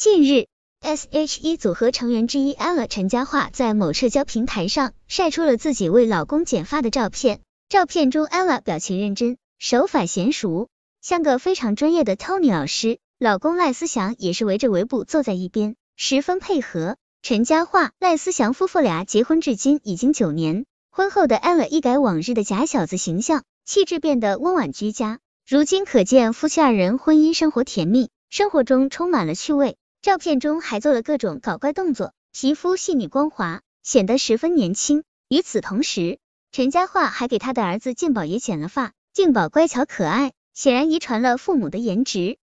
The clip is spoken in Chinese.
近日，S H E 组合成员之一 ella 陈嘉桦在某社交平台上晒出了自己为老公剪发的照片。照片中 ella 表情认真，手法娴熟，像个非常专业的 Tony 老师。老公赖思祥也是围着围布坐在一边，十分配合。陈嘉桦赖思祥夫妇俩结婚至今已经九年，婚后的 ella 一改往日的假小子形象，气质变得温婉居家。如今可见夫妻二人婚姻生活甜蜜，生活中充满了趣味。照片中还做了各种搞怪动作，皮肤细腻光滑，显得十分年轻。与此同时，陈嘉桦还给她的儿子静宝也剪了发，静宝乖巧可爱，显然遗传了父母的颜值。